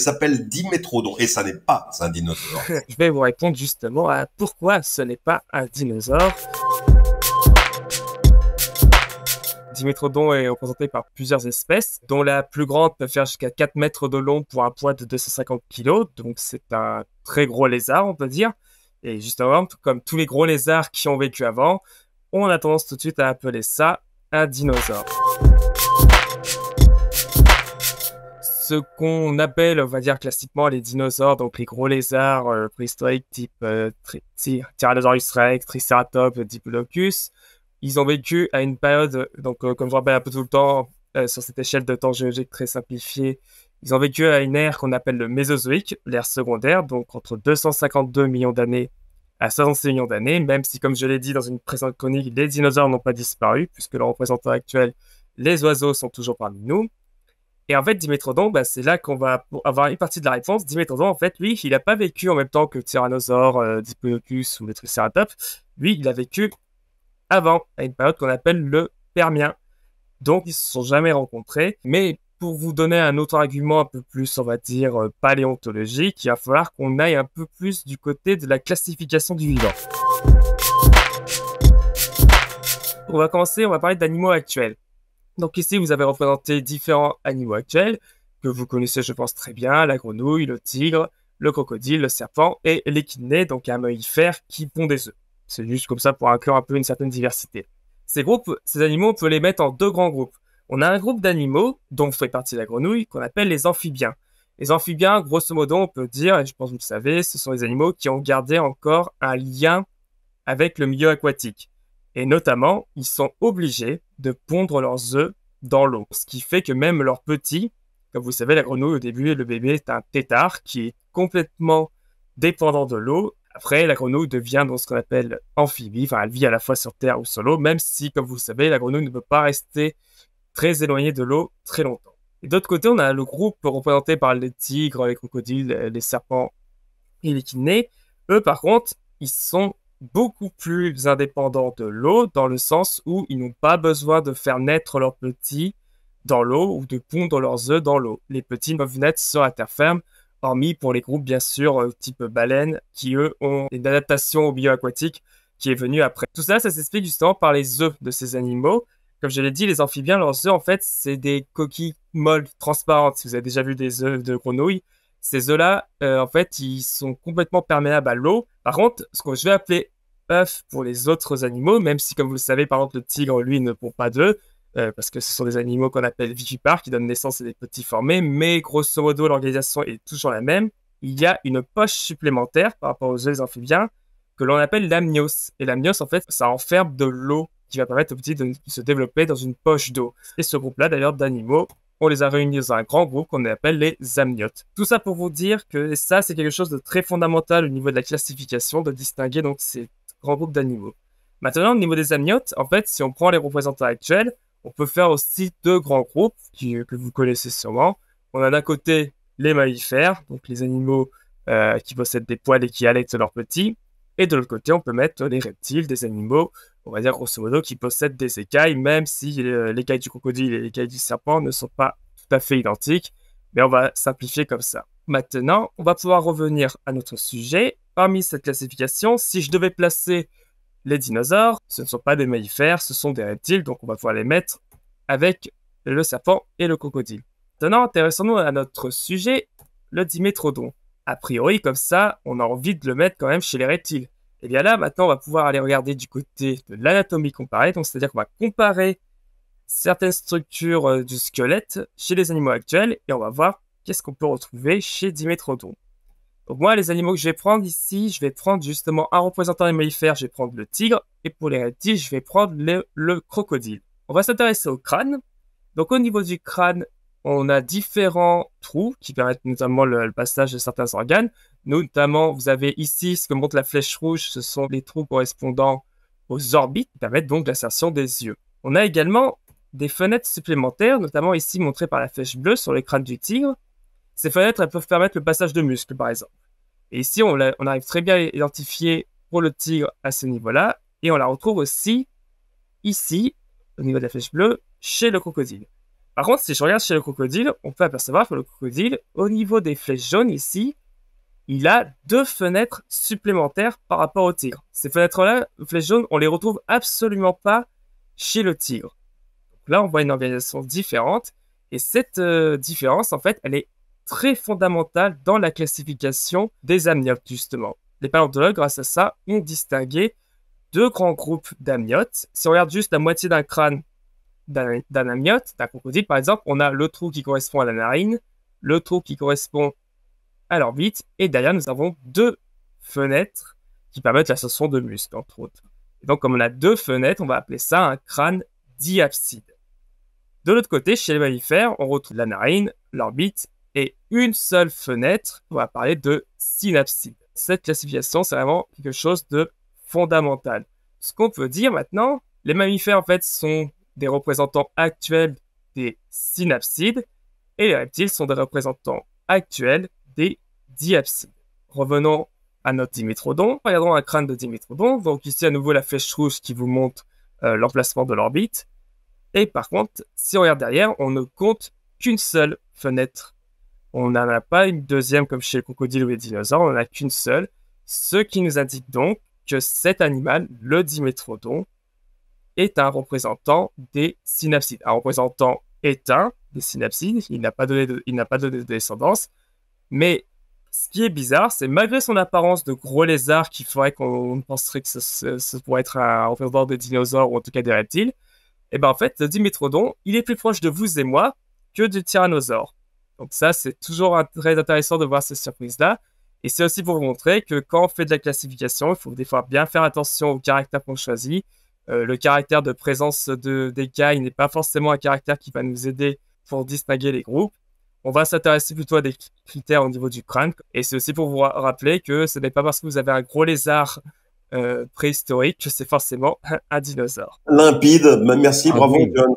s'appelle Dimétrodon et ça n'est pas un dinosaure. Je vais vous répondre justement à pourquoi ce n'est pas un dinosaure. Dimétrodon est représenté par plusieurs espèces, dont la plus grande peut faire jusqu'à 4 mètres de long pour un poids de 250 kg, donc c'est un très gros lézard, on peut dire. Et justement, comme tous les gros lézards qui ont vécu avant, on a tendance tout de suite à appeler ça un dinosaure. ce qu'on appelle, on va dire classiquement, les dinosaures, donc les gros lézards euh, préhistoriques type euh, Tyrannosaurus rex, Triceratops, Diplodocus. Ils ont vécu à une période, donc euh, comme je rappelle un peu tout le temps, sur cette échelle de temps géologique très simplifiée, ils ont vécu à une ère qu'on appelle le Mésozoïque, l'ère secondaire, donc entre 252 millions d'années à 66 millions d'années, même si, comme je l'ai dit dans une présente chronique, les dinosaures n'ont pas disparu, puisque leur représentant actuel, les oiseaux, sont toujours parmi nous. Et en fait, Dimétrodon, bah, c'est là qu'on va avoir une partie de la réponse. Dimétrodon, en fait, lui, il n'a pas vécu en même temps que Tyrannosaure, euh, ou le Triceratops. Lui, il a vécu avant, à une période qu'on appelle le Permien. Donc, ils se sont jamais rencontrés. Mais pour vous donner un autre argument un peu plus, on va dire, euh, paléontologique, il va falloir qu'on aille un peu plus du côté de la classification du vivant. On va commencer, on va parler d'animaux actuels. Donc ici, vous avez représenté différents animaux actuels que vous connaissez, je pense, très bien, la grenouille, le tigre, le crocodile, le serpent et l'échidné, donc un mammifère qui pond des œufs. C'est juste comme ça pour inclure un peu une certaine diversité. Ces groupes, ces animaux, on peut les mettre en deux grands groupes. On a un groupe d'animaux, dont fait partie la grenouille, qu'on appelle les amphibiens. Les amphibiens, grosso modo, on peut dire, et je pense que vous le savez, ce sont les animaux qui ont gardé encore un lien avec le milieu aquatique. Et notamment, ils sont obligés de pondre leurs œufs dans l'eau. Ce qui fait que même leurs petits, comme vous savez, la grenouille au début, le bébé est un tétard qui est complètement dépendant de l'eau. Après, la grenouille devient dans ce qu'on appelle amphibie, enfin elle vit à la fois sur terre ou sur l'eau, même si, comme vous savez, la grenouille ne peut pas rester très éloignée de l'eau très longtemps. Et d'autre côté, on a le groupe représenté par les tigres, les crocodiles, les serpents et les kinés. Eux, par contre, ils sont beaucoup plus indépendants de l'eau, dans le sens où ils n'ont pas besoin de faire naître leurs petits dans l'eau ou de pondre leurs œufs dans l'eau. Les petits peuvent naître sur la terre ferme, hormis pour les groupes bien sûr euh, type baleine, qui eux ont une adaptation au milieu aquatique qui est venue après. Tout ça, ça s'explique justement par les œufs de ces animaux. Comme je l'ai dit, les amphibiens, leurs œufs, en fait, c'est des coquilles molles, transparentes. Si vous avez déjà vu des œufs de grenouilles, ces œufs-là, euh, en fait, ils sont complètement perméables à l'eau. Par contre, ce que je vais appeler œufs pour les autres animaux, même si, comme vous le savez, par exemple, le tigre, lui, ne pond pas d'œufs, euh, parce que ce sont des animaux qu'on appelle vivipares, qui donnent naissance à des petits formés, mais grosso modo, l'organisation est toujours la même. Il y a une poche supplémentaire par rapport aux œufs amphibiens que l'on appelle l'amnios. Et l'amnios, en fait, ça enferme de l'eau qui va permettre aux petits de se développer dans une poche d'eau. Et ce groupe-là, d'ailleurs, d'animaux on les a réunis dans un grand groupe qu'on appelle les amniotes. Tout ça pour vous dire que ça, c'est quelque chose de très fondamental au niveau de la classification, de distinguer donc ces grands groupes d'animaux. Maintenant, au niveau des amniotes, en fait, si on prend les représentants actuels, on peut faire aussi deux grands groupes euh, que vous connaissez sûrement. On a d'un côté les mammifères, donc les animaux euh, qui possèdent des poils et qui allaitent leurs petits. Et de l'autre côté, on peut mettre des reptiles, des animaux, on va dire grosso modo, qui possèdent des écailles, même si euh, l'écaille du crocodile et l'écaille du serpent ne sont pas tout à fait identiques. Mais on va simplifier comme ça. Maintenant, on va pouvoir revenir à notre sujet. Parmi cette classification, si je devais placer les dinosaures, ce ne sont pas des mammifères, ce sont des reptiles, donc on va pouvoir les mettre avec le serpent et le crocodile. Maintenant, intéressons-nous à notre sujet, le dimétrodon a priori, comme ça, on a envie de le mettre quand même chez les reptiles. Et bien là, maintenant, on va pouvoir aller regarder du côté de l'anatomie comparée. Donc, c'est-à-dire qu'on va comparer certaines structures euh, du squelette chez les animaux actuels et on va voir qu'est-ce qu'on peut retrouver chez Dimétrodon. Donc, moi, les animaux que je vais prendre ici, je vais prendre justement un représentant des mammifères, je vais prendre le tigre et pour les reptiles, je vais prendre le crocodile. On va s'intéresser au crâne. Donc, au niveau du crâne, on a différents trous qui permettent notamment le, passage de certains organes. Notamment, vous avez ici ce que montre la flèche rouge, ce sont les trous correspondant aux orbites qui permettent donc l'insertion des yeux. On a également des fenêtres supplémentaires, notamment ici montrées par la flèche bleue sur le crâne du tigre. Ces fenêtres, elles peuvent permettre le passage de muscles, par exemple. Et ici, on, on arrive très bien à identifier pour le tigre à ce niveau-là, et on la retrouve aussi ici, au niveau de la flèche bleue, chez le crocodile. Par contre, si je regarde chez le crocodile, on peut apercevoir que le crocodile, au niveau des flèches jaunes ici, il a deux fenêtres supplémentaires par rapport au tigre. Ces fenêtres-là, flèches jaunes, on les retrouve absolument pas chez le tigre. là, on voit une organisation différente. Et cette euh, différence, en fait, elle est très fondamentale dans la classification des amniotes, justement. Les paléontologues, grâce à ça, ont distingué deux grands groupes d'amniotes. Si on regarde juste la moitié d'un crâne d'un amniote, d'un crocodile par exemple, on a le trou qui correspond à la narine, le trou qui correspond à l'orbite, et derrière nous avons deux fenêtres qui permettent l'ascension de muscles, entre autres. donc comme on a deux fenêtres, on va appeler ça un crâne diapside. De l'autre côté, chez les mammifères, on retrouve la narine, l'orbite et une seule fenêtre. On va parler de synapside. Cette classification, c'est vraiment quelque chose de fondamental. Ce qu'on peut dire maintenant, les mammifères en fait sont représentants actuels des synapsides et les reptiles sont des représentants actuels des diapsides. Revenons à notre dimétrodon. Regardons un crâne de dimétrodon. Donc ici à nouveau la flèche rouge qui vous montre euh, l'emplacement de l'orbite. Et par contre, si on regarde derrière, on ne compte qu'une seule fenêtre. On n'en a pas une deuxième comme chez le crocodile ou les dinosaures, on n'en a qu'une seule. Ce qui nous indique donc que cet animal, le dimétrodon, est un représentant des synapsides. Un représentant éteint des synapsides, il n'a pas donné de, il n'a pas donné de descendance, mais ce qui est bizarre, c'est malgré son apparence de gros lézard qui ferait qu'on penserait que ce, pourrait être un représentant des dinosaures ou en tout cas des reptiles, et eh bien en fait, le Dimitrodon il est plus proche de vous et moi que du tyrannosaure. Donc ça, c'est toujours très intéressant de voir ces surprises-là. Et c'est aussi pour vous montrer que quand on fait de la classification, il faut des fois bien faire attention au caractères qu'on choisit euh, le caractère de présence de, des cailles n'est pas forcément un caractère qui va nous aider pour distinguer les groupes. On va s'intéresser plutôt à des critères au niveau du crâne. Et c'est aussi pour vous rappeler que ce n'est pas parce que vous avez un gros lézard euh, préhistorique que c'est forcément un dinosaure. Limpide, merci, bravo John.